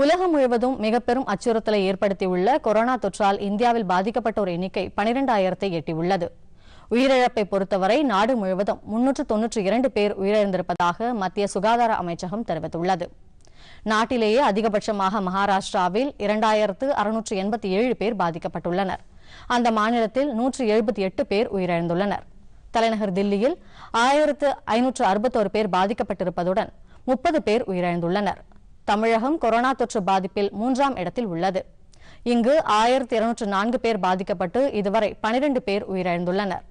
உலகம் முழுவதும் மிக பெரும் அச்சுறுத்தலை ஏற்படுத்தியுள்ள கொரோனா தொற்றால் இந்தியாவில் பாதிக்கப்பட்டோர் எண்ணிக்கை பனிரெண்டாயிரத்தை எட்டியுள்ளது உயிரிழப்பை பொறுத்தவரை நாடு முழுவதும் முன்னூற்று தொன்னூற்றி இரண்டு பேர் உயிரிழந்திருப்பதாக மத்திய சுகாதார அமைச்சகம் தெரிவித்துள்ளது நாட்டிலேயே அதிகபட்சமாக மகாராஷ்டிராவில் இரண்டாயிரத்து அறுநூற்று எண்பத்தி ஏழு பேர் பாதிக்கப்பட்டுள்ளனர் அந்த மாநிலத்தில் நூற்று எழுபத்தி எட்டு பேர் உயிரிழந்துள்ளனர் தலைநகர் தில்லியில் ஆயிரத்து ஐநூற்று அறுபத்தோரு பேர் பாதிக்கப்பட்டிருப்பதுடன் முப்பது பேர் உயிரிழந்துள்ளனர் தமிழகம் கொரோனா தொற்று பாதிப்பில் மூன்றாம் இடத்தில் உள்ளது இங்கு ஆயிரத்தி இருநூற்று நான்கு பேர் பாதிக்கப்பட்டு இதுவரை பனிரெண்டு பேர் உயிரிழந்துள்ளனர்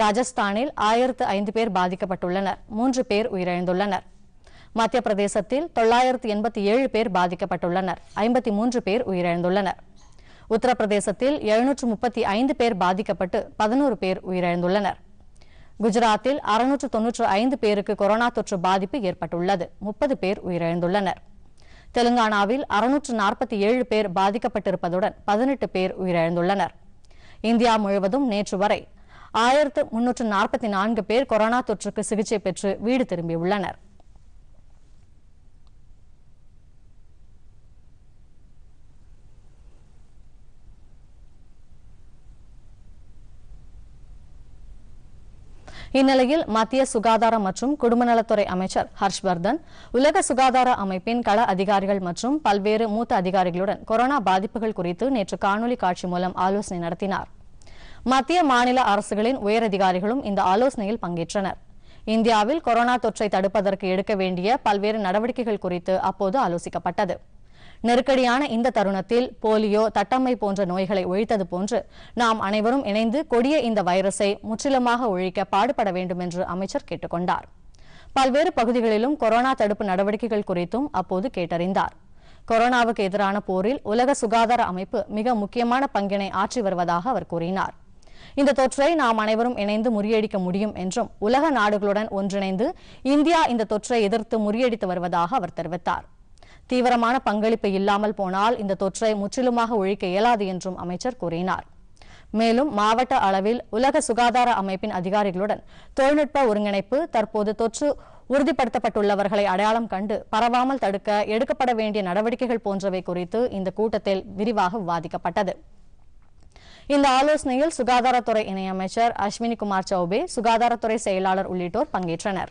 ராஜஸ்தானில் ஆயிரத்து ஐந்து பேர் பாதிக்கப்பட்டுள்ளனர் மூன்று பேர் உயிரிழந்துள்ளனர் மத்திய பிரதேசத்தில் தொள்ளாயிரத்து எண்பத்தி ஏழு பேர் பாதிக்கப்பட்டுள்ளனர் ஐம்பத்தி மூன்று பேர் உயிரிழந்துள்ளனர் உத்தரப்பிரதேசத்தில் எழுநூற்று முப்பத்தி ஐந்து பேர் பாதிக்கப்பட்டு பதினோரு பேர் உயிரிழந்துள்ளனர் குஜராத்தில் அறுநூற்று தொன்னூற்று ஐந்து பேருக்கு கொரோனா தொற்று பாதிப்பு ஏற்பட்டுள்ளது முப்பது பேர் உயிரிழந்துள்ளனர் தெலுங்கானாவில் அறுநூற்று நாற்பத்தி ஏழு பேர் பாதிக்கப்பட்டிருப்பதுடன் பதினெட்டு பேர் உயிரிழந்துள்ளனர் இந்தியா முழுவதும் நேற்று வரை ஆயிரத்து முன்னூற்று நாற்பத்தி நான்கு பேர் கொரோனா தொற்றுக்கு சிகிச்சை பெற்று வீடு திரும்பியுள்ளனா் இந்நிலையில் மத்திய சுகாதார மற்றும் குடும்பநலத்துறை அமைச்சர் ஹர்ஷ்வர்தன் உலக சுகாதார அமைப்பின் கள அதிகாரிகள் மற்றும் பல்வேறு மூத்த அதிகாரிகளுடன் கொரோனா பாதிப்புகள் குறித்து நேற்று காணொலி காட்சி மூலம் ஆலோசனை நடத்தினார் மத்திய மாநில அரசுகளின் உயரதிகாரிகளும் இந்த ஆலோசனையில் பங்கேற்றனர் இந்தியாவில் கொரோனா தொற்றை தடுப்பதற்கு எடுக்க வேண்டிய பல்வேறு நடவடிக்கைகள் குறித்து அப்போது ஆலோசிக்கப்பட்டது நெருக்கடியான இந்த தருணத்தில் போலியோ தட்டம்மை போன்ற நோய்களை ஒழித்தது போன்று நாம் அனைவரும் இணைந்து கொடிய இந்த வைரஸை முற்றிலுமாக ஒழிக்க பாடுபட வேண்டும் என்று அமைச்சர் கேட்டுக்கொண்டார் பல்வேறு பகுதிகளிலும் கொரோனா தடுப்பு நடவடிக்கைகள் குறித்தும் அப்போது கேட்டறிந்தார் கொரோனாவுக்கு எதிரான போரில் உலக சுகாதார அமைப்பு மிக முக்கியமான பங்கினை ஆற்றி வருவதாக அவர் கூறினார் இந்த தொற்றை நாம் அனைவரும் இணைந்து முறியடிக்க முடியும் என்றும் உலக நாடுகளுடன் ஒன்றிணைந்து இந்தியா இந்த தொற்றை எதிர்த்து முறியடித்து வருவதாக அவர் தெரிவித்தார் தீவிரமான பங்களிப்பு இல்லாமல் போனால் இந்த தொற்றை முற்றிலுமாக ஒழிக்க இயலாது என்றும் அமைச்சர் கூறினார் மேலும் மாவட்ட அளவில் உலக சுகாதார அமைப்பின் அதிகாரிகளுடன் தொழில்நுட்ப ஒருங்கிணைப்பு தற்போது தொற்று உறுதிப்படுத்தப்பட்டுள்ளவர்களை அடையாளம் கண்டு பரவாமல் தடுக்க எடுக்கப்பட வேண்டிய நடவடிக்கைகள் போன்றவை குறித்து இந்த கூட்டத்தில் விரிவாக விவாதிக்கப்பட்டது இந்த ஆலோசனையில் சுகாதாரத்துறை இணையமைச்சர் அஸ்வினி குமார் சௌபே சுகாதாரத்துறை செயலாளர் உள்ளிட்டோர் பங்கேற்றனர்